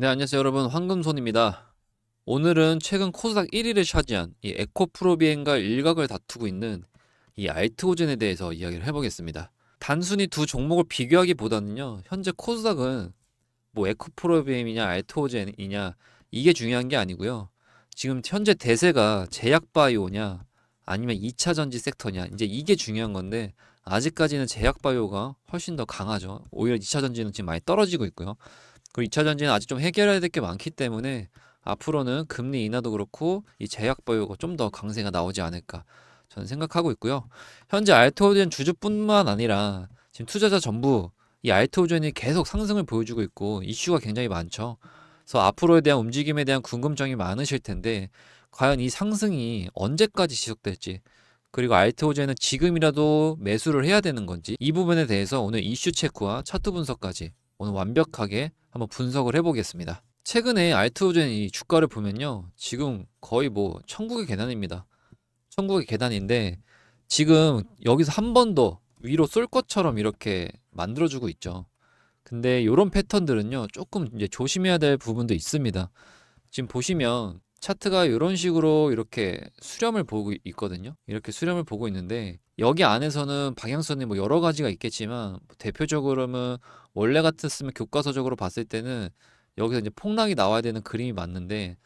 네, 안녕하세요 여러분 황금손입니다. 오늘은 최근 코스닥 1위를 차지한 이 에코프로비엔과 일각을 다투고 있는 이알트오젠에 대해서 이야기를 해보겠습니다. 단순히 두 종목을 비교하기보다는요. 현재 코스닥은 뭐 에코프로비엠이냐 알트오젠이냐 이게 중요한 게 아니고요. 지금 현재 대세가 제약바이오냐 아니면 2차전지 섹터냐 이제 이게 중요한 건데 아직까지는 제약바이오가 훨씬 더 강하죠. 오히려 2차전지는 지금 많이 떨어지고 있고요. 그리고 2차 전지는 아직 좀 해결해야 될 게 많기 때문에 앞으로는 금리 인하도 그렇고 이 제약 보유가 좀 더 강세가 나오지 않을까 저는 생각하고 있고요. 현재 알토호젠 주주뿐만 아니라 지금 투자자 전부 이 알토호젠이 계속 상승을 보여주고 있고 이슈가 굉장히 많죠. 그래서 앞으로에 대한 움직임에 대한 궁금증이 많으실 텐데 과연 이 상승이 언제까지 지속될지 그리고 알트호젠은 지금이라도 매수를 해야 되는 건지 이 부분에 대해서 오늘 이슈 체크와 차트 분석까지 오늘 완벽하게 한번 분석을 해보겠습니다. 최근에 알트우젠 이 주가를 보면요. 지금 거의 뭐 천국의 계단입니다. 천국의 계단인데 지금 여기서 한 번 더 위로 쏠 것처럼 이렇게 만들어주고 있죠. 근데 이런 패턴들은요. 조금 이제 조심해야 될 부분도 있습니다. 지금 보시면 차트가 이런 식으로 이렇게 수렴을 보고 있거든요. 이렇게 수렴을 보고 있는데 여기 안에서는 방향선이뭐 여러 가지가 있겠지만 뭐 대표적으로는 원래 같았으면 교과서적으로 봤을 때는 여기서 이제 폭락이 나와야 되는 그림이 맞는데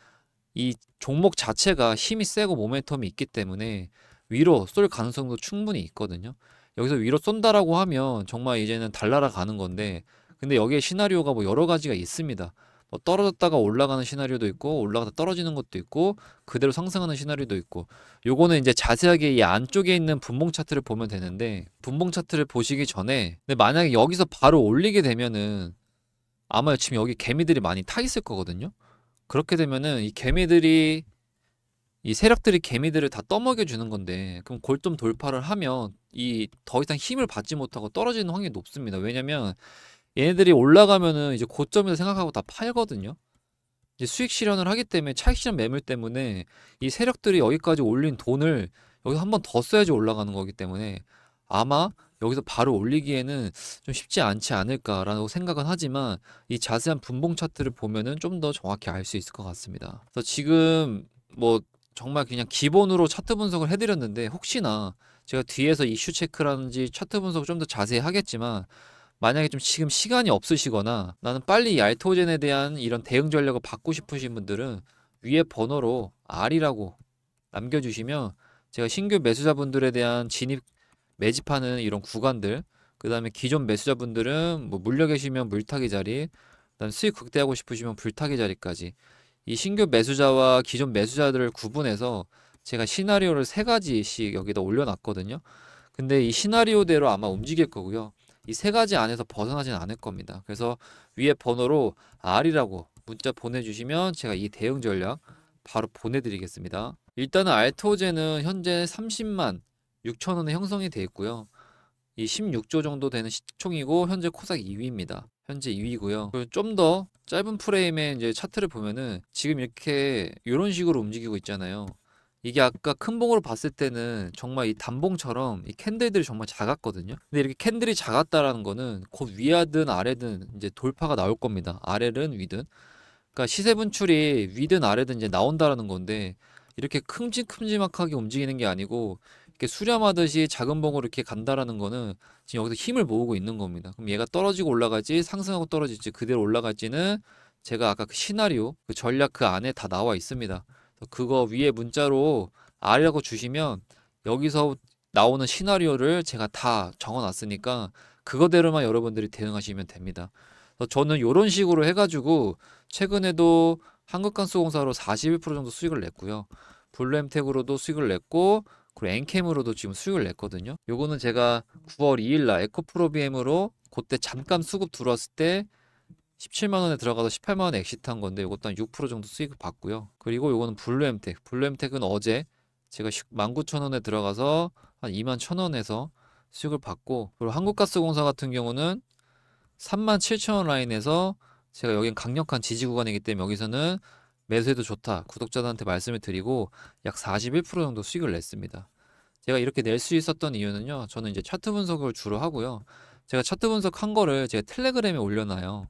이 종목 자체가 힘이 세고 모멘텀이 있기 때문에 위로 쏠 가능성도 충분히 있거든요. 여기서 위로 쏜다라고 하면 정말 이제는 달나라 가는 건데 근데 여기에 시나리오가 뭐 여러 가지가 있습니다. 뭐 떨어졌다가 올라가는 시나리오도 있고 올라가다 떨어지는 것도 있고 그대로 상승하는 시나리오도 있고 요거는 이제 자세하게 이 안쪽에 있는 분봉 차트를 보면 되는데 분봉 차트를 보시기 전에 근데 만약에 여기서 바로 올리게 되면은 아마 지금 여기 개미들이 많이 타 있을 거거든요 그렇게 되면은 이 개미들이 이 세력들이 개미들을 다 떠먹여 주는 건데 그럼 골점 돌파를 하면 이 더 이상 힘을 받지 못하고 떨어지는 확률이 높습니다 왜냐면 얘네들이 올라가면은 이제 고점이라 생각하고 다 팔거든요. 이제 수익 실현을 하기 때문에 차익 실현 매물 때문에 이 세력들이 여기까지 올린 돈을 여기 서한 번 더 써야지 올라가는 거기 때문에 아마 여기서 바로 올리기에는 좀 쉽지 않지 않을까라고 생각은 하지만 이 자세한 분봉 차트를 보면은 좀 더 정확히 알 수 있을 것 같습니다. 그래서 지금 뭐 정말 그냥 기본으로 차트 분석을 해드렸는데 혹시나 제가 뒤에서 이슈 체크라든지 차트 분석을 좀 더 자세히 하겠지만 만약에 좀 지금 시간이 없으시거나 나는 빨리 알토젠에 대한 이런 대응 전략을 받고 싶으신 분들은 위에 번호로 R이라고 남겨주시면 제가 신규 매수자분들에 대한 진입 매집하는 이런 구간들 그 다음에 기존 매수자분들은 뭐 물려 계시면 물타기 자리 그다음 수익 극대하고 싶으시면 불타기 자리까지 이 신규 매수자와 기존 매수자들을 구분해서 제가 시나리오를 세 가지씩 여기다 올려놨거든요 근데 이 시나리오대로 아마 움직일 거고요 이세 가지 안에서 벗어나진 않을 겁니다. 그래서 위에 번호로 R이라고 문자 보내주시면 제가 이 대응 전략 바로 보내드리겠습니다. 일단은 알토제는 현재 30만 6천원에 형성이 되어 있고요. 이 16조 정도 되는 시총이고 현재 코삭 2위입니다. 현재 2위고요. 좀 더 짧은 프레임의 이제 차트를 보면은 지금 이렇게 이런 식으로 움직이고 있잖아요. 이게 아까 큰 봉으로 봤을 때는 정말 이 단봉처럼 이 캔들들이 정말 작았거든요. 근데 이렇게 캔들이 작았다라는 거는 곧 위하든 아래든 이제 돌파가 나올 겁니다. 아래든 위든. 그러니까 시세 분출이 위든 아래든 이제 나온다라는 건데 이렇게 큼직큼직하게 움직이는 게 아니고 이렇게 수렴하듯이 작은 봉으로 이렇게 간다라는 거는 지금 여기서 힘을 모으고 있는 겁니다. 그럼 얘가 떨어지고 올라가지 상승하고 떨어질지 그대로 올라갈지는 제가 아까 그 시나리오 그 전략 그 안에 다 나와 있습니다. 그거 위에 문자로 R이라고 주시면 여기서 나오는 시나리오를 제가 다 적어놨으니까 그거대로만 여러분들이 대응하시면 됩니다. 저는 이런 식으로 해가지고 최근에도 한국간수공사로 41% 정도 수익을 냈고요. 블루엠텍으로도 수익을 냈고 그리고 엔캠으로도 지금 수익을 냈거든요. 요거는 제가 9월 2일날 에코프로비엠으로 그때 잠깐 수급 들어왔을 때 17만 원에 들어가서 18만 원에 엑시트한 건데 이것도 한 6% 정도 수익을 받고요. 그리고 이거는 블루엠텍. 블루엠텍은 어제 제가 19,000원에 들어가서 한 21,000원에서 수익을 받고 그리고 한국가스공사 같은 경우는 37,000원 라인에서 제가 여긴 강력한 지지 구간이기 때문에 여기서는 매수해도 좋다. 구독자들한테 말씀을 드리고 약 41% 정도 수익을 냈습니다. 제가 이렇게 낼 수 있었던 이유는요. 저는 이제 차트 분석을 주로 하고요. 제가 차트 분석한 거를 제가 텔레그램에 올려놔요.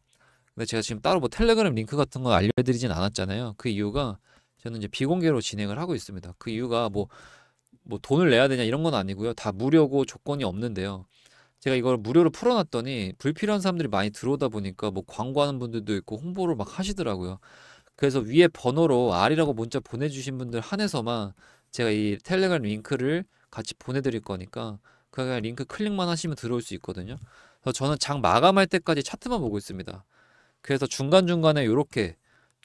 근데 제가 지금 따로 뭐 텔레그램 링크 같은 거 알려드리진 않았잖아요. 그 이유가 저는 이제 비공개로 진행을 하고 있습니다. 그 이유가 뭐, 뭐 돈을 내야 되냐 이런 건 아니고요. 다 무료고 조건이 없는데요. 제가 이걸 무료로 풀어놨더니 불필요한 사람들이 많이 들어오다 보니까 뭐 광고하는 분들도 있고 홍보를 막 하시더라고요. 그래서 위에 번호로 R이라고 문자 보내주신 분들 한해서만 제가 이 텔레그램 링크를 같이 보내드릴 거니까 그냥 링크 클릭만 하시면 들어올 수 있거든요. 그래서 저는 장 마감할 때까지 차트만 보고 있습니다. 그래서 중간중간에 이렇게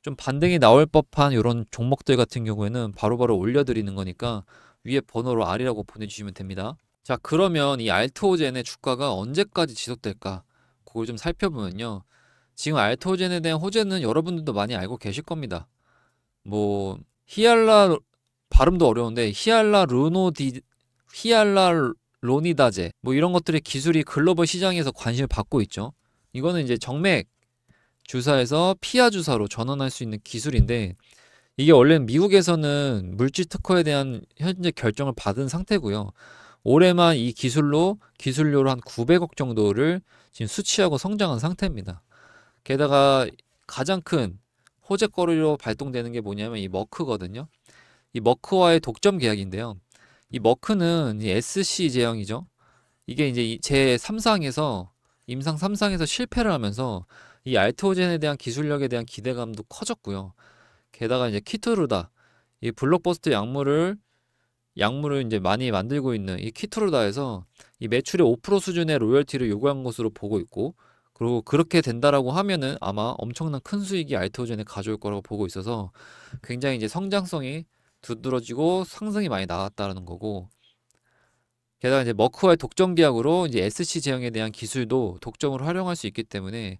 좀 반등이 나올 법한 이런 종목들 같은 경우에는 바로바로 바로 올려드리는 거니까 위에 번호로 R이라고 보내주시면 됩니다. 자 그러면 이 알토젠의 주가가 언제까지 지속될까 그걸 좀 살펴보면요. 지금 알토젠에 대한 호재는 여러분들도 많이 알고 계실 겁니다. 뭐 히알라 발음도 어려운데 히알라 루노디 히알라 로니다제 뭐 이런 것들의 기술이 글로벌 시장에서 관심을 받고 있죠. 이거는 이제 정맥 주사에서 피하 주사로 전환할 수 있는 기술인데 이게 원래는 미국에서는 물질 특허에 대한 현재 결정을 받은 상태고요. 올해만 이 기술로 기술료로 한 900억 정도를 지금 수취하고 성장한 상태입니다. 게다가 가장 큰 호재거리로 발동되는 게 뭐냐면 이 머크거든요. 이 머크와의 독점 계약인데요. 이 머크는 이 SC 제형이죠. 이게 이제 제 3상에서 임상 3상에서 실패를 하면서 이 알트호젠에 대한 기술력에 대한 기대감도 커졌고요. 게다가 이제 키토르다 이 블록버스터 약물을 약물을 이제 많이 만들고 있는 이 키토르다에서 이 매출의 5% 수준의 로열티를 요구한 것으로 보고 있고 그리고 그렇게 된다라고 하면은 아마 엄청난 큰 수익이 알트호젠에 가져올 거라고 보고 있어서 굉장히 이제 성장성이 두드러지고 상승이 많이 나왔다는 거고 게다가 이제 머크와의 독점 계약으로 이제 SC 제형에 대한 기술도 독점을 활용할 수 있기 때문에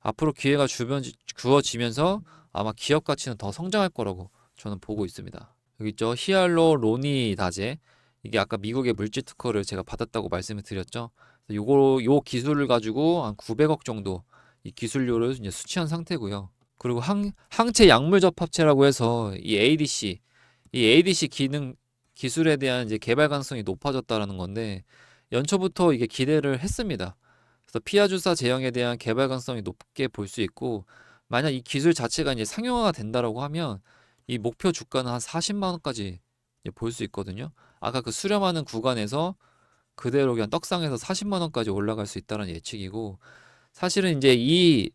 앞으로 기회가 주변 주어지면서 아마 기업 가치는 더 성장할 거라고 저는 보고 있습니다. 여기 있죠. 히알로로니 다제. 이게 아까 미국의 물질 특허를 제가 받았다고 말씀을 드렸죠. 요거 요 기술을 가지고 한 900억 정도 이 기술료를 이제 수취한 상태고요. 그리고 항, 항체 약물 접합체라고 해서 이 ADC 이 ADC 기능 기술에 대한 이제 개발 가능성이 높아졌다라는 건데 연초부터 이게 기대를 했습니다. 그래서 피하 주사 제형에 대한 개발 가능성이 높게 볼 수 있고 만약 이 기술 자체가 이제 상용화가 된다라고 하면 이 목표 주가는 한 40만 원까지 볼 수 있거든요. 아까 그 수렴하는 구간에서 그대로 그냥 떡상에서 40만 원까지 올라갈 수 있다는 예측이고 사실은 이제 이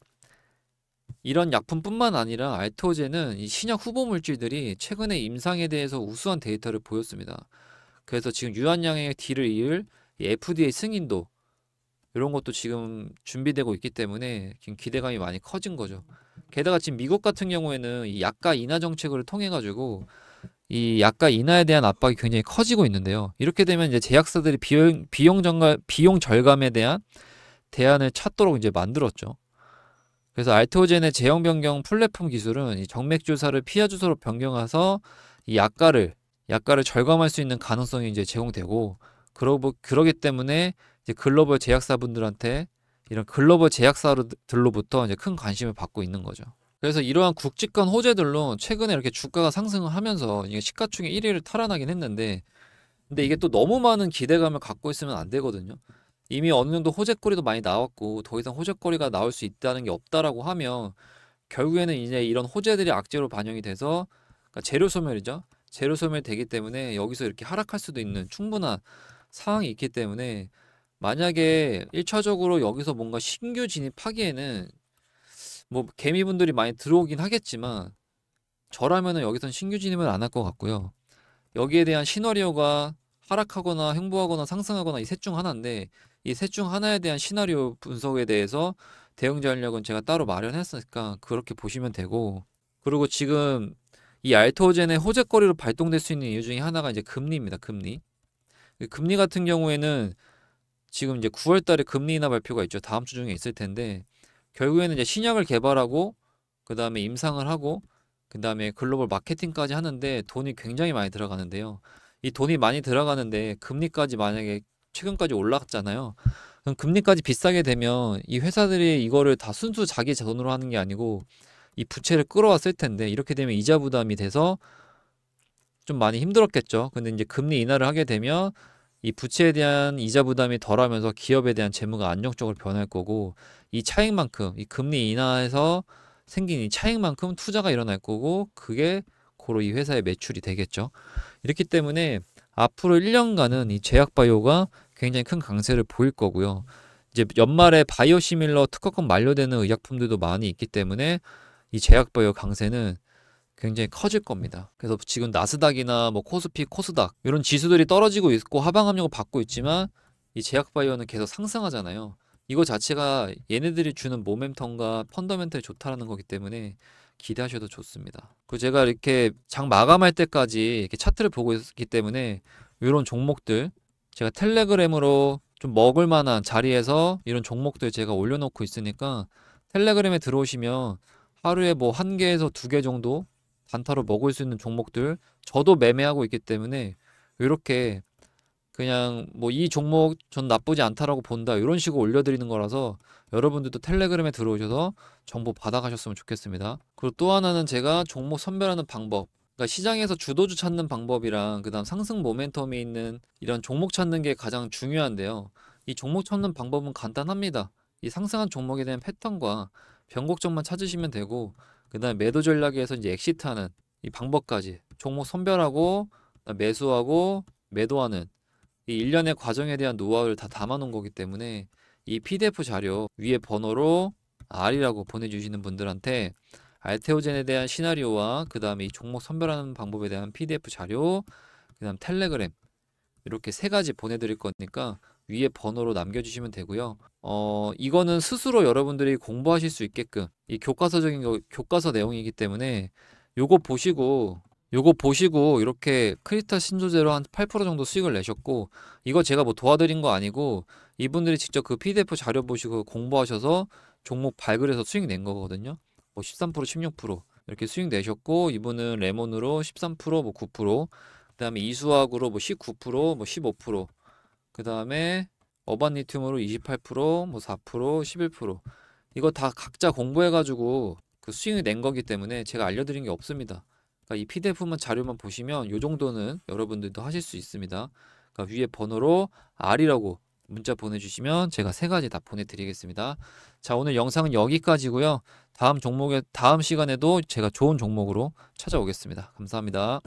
이런 약품뿐만 아니라 알토제는 이 신약 후보 물질들이 최근에 임상에 대해서 우수한 데이터를 보였습니다. 그래서 지금 유한양의 딜을 이을 FDA 승인도 이런 것도 지금 준비되고 있기 때문에 지금 기대감이 많이 커진 거죠. 게다가 지금 미국 같은 경우에는 이 약가 인하 정책을 통해 가지고 이 약가 인하에 대한 압박이 굉장히 커지고 있는데요. 이렇게 되면 이제 제약사들이 비용 비용 절감 비용 절감에 대한 대안을 찾도록 이제 만들었죠. 그래서 알토젠의 제형 변경 플랫폼 기술은 이 정맥 주사를 피하 주사로 변경해서 이 약가를 약가를 절감할 수 있는 가능성이 이제 제공되고 그러 그러기 때문에 이제 글로벌 제약사분들한테 이런 글로벌 제약사들로부터 이제 큰 관심을 받고 있는 거죠. 그래서 이러한 국직권 호재들로 최근에 이렇게 주가가 상승을 하면서 이게 시가총액 1위를 탈환하긴 했는데 근데 이게 또 너무 많은 기대감을 갖고 있으면 안 되거든요. 이미 어느 정도 호재거리도 많이 나왔고 더 이상 호재거리가 나올 수 있다는 게 없다라고 하면 결국에는 이제 이런 호재들이 악재로 반영이 돼서 그러니까 재료 소멸이죠. 재료 소멸되기 때문에 여기서 이렇게 하락할 수도 있는 충분한 상황이 있기 때문에 만약에 1차적으로 여기서 뭔가 신규 진입하기에는 뭐 개미분들이 많이 들어오긴 하겠지만 저라면은 여기선 신규 진입은 안 할 것 같고요. 여기에 대한 시나리오가 하락하거나 횡보하거나 상승하거나 이 셋 중 하나인데 이 셋 중 하나에 대한 시나리오 분석에 대해서 대응 전략은 제가 따로 마련했으니까 그렇게 보시면 되고 그리고 지금 이 알토젠의 호재거리로 발동될 수 있는 이유 중에 하나가 이제 금리입니다. 금리. 금리 같은 경우에는 지금 이제 9월 달에 금리 인하 발표가 있죠. 다음 주 중에 있을 텐데 결국에는 이제 신약을 개발하고 그다음에 임상을 하고 그다음에 글로벌 마케팅까지 하는데 돈이 굉장히 많이 들어가는데요. 이 돈이 많이 들어가는데 금리까지 만약에 최근까지 올라갔잖아요. 그럼 금리까지 비싸게 되면 이 회사들이 이거를 다 순수 자기 자 돈으로 하는 게 아니고 이 부채를 끌어왔을 텐데 이렇게 되면 이자 부담이 돼서 좀 많이 힘들었겠죠. 근데 이제 금리 인하를 하게 되면 이 부채에 대한 이자 부담이 덜하면서 기업에 대한 재무가 안정적으로 변할 거고 이 차익만큼 이 금리 인하에서 생긴 이 차익만큼 투자가 일어날 거고 그게 고로 이 회사의 매출이 되겠죠. 이렇기 때문에 앞으로 1년간은 이 제약바이오가 굉장히 큰 강세를 보일 거고요. 이제 연말에 바이오시밀러 특허권 만료되는 의약품들도 많이 있기 때문에 이 제약바이오 강세는 굉장히 커질 겁니다. 그래서 지금 나스닥이나 뭐 코스피, 코스닥 이런 지수들이 떨어지고 있고 하방 압력을 받고 있지만 이 제약 바이오는 계속 상승하잖아요. 이거 자체가 얘네들이 주는 모멘텀과 펀더멘털이 좋다라는 거기 때문에 기대하셔도 좋습니다. 그 제가 이렇게 장 마감할 때까지 이렇게 차트를 보고 있기 때문에 이런 종목들 제가 텔레그램으로 좀 먹을 만한 자리에서 이런 종목들 제가 올려놓고 있으니까 텔레그램에 들어오시면 하루에 뭐 한 개에서 두 개 정도 단타로 먹을 수 있는 종목들 저도 매매하고 있기 때문에 이렇게 그냥 뭐 이 종목 전 나쁘지 않다라고 본다 이런 식으로 올려드리는 거라서 여러분들도 텔레그램에 들어오셔서 정보 받아가셨으면 좋겠습니다. 그리고 또 하나는 제가 종목 선별하는 방법 그러니까 시장에서 주도주 찾는 방법이랑 그다음 상승 모멘텀이 있는 이런 종목 찾는 게 가장 중요한데요. 이 종목 찾는 방법은 간단합니다. 이 상승한 종목에 대한 패턴과 변곡점만 찾으시면 되고 그다음 매도 전략에서 이제 엑시트하는 이 방법까지 종목 선별하고 매수하고 매도하는 이 일련의 과정에 대한 노하우를 다 담아놓은 거기 때문에 이 PDF 자료 위에 번호로 R이라고 보내주시는 분들한테 알테오젠에 대한 시나리오와 그 다음에 이 종목 선별하는 방법에 대한 PDF 자료 그 다음 텔레그램 이렇게 세 가지 보내드릴 거니까 위에 번호로 남겨주시면 되고요. 어, 이거는 스스로 여러분들이 공부하실 수 있게끔 이 교과서적인 거, 교과서 내용이기 때문에 요거 보시고 요거 보시고 이렇게 크리타 신조제로 한 8% 정도 수익을 내셨고 이거 제가 뭐 도와드린 거 아니고 이분들이 직접 그 PDF 자료 보시고 공부하셔서 종목 발굴해서 수익 낸 거거든요. 뭐13% 16% 이렇게 수익 내셨고 이분은 레몬으로 13%뭐9% 그다음에 이수학으로 뭐 19%, 뭐15% 그 다음에 어반 리튬으로 28%, 뭐 4%, 11% 이거 다 각자 공부해가지고 그 수익을 낸 거기 때문에 제가 알려드린 게 없습니다. 그러니까 이 PDF만 자료만 보시면 이 정도는 여러분들도 하실 수 있습니다. 그러니까 위에 번호로 R이라고 문자 보내주시면 제가 세 가지 다 보내드리겠습니다. 자 오늘 영상은 여기까지고요. 다음 종목에 다음 시간에도 제가 좋은 종목으로 찾아오겠습니다. 감사합니다.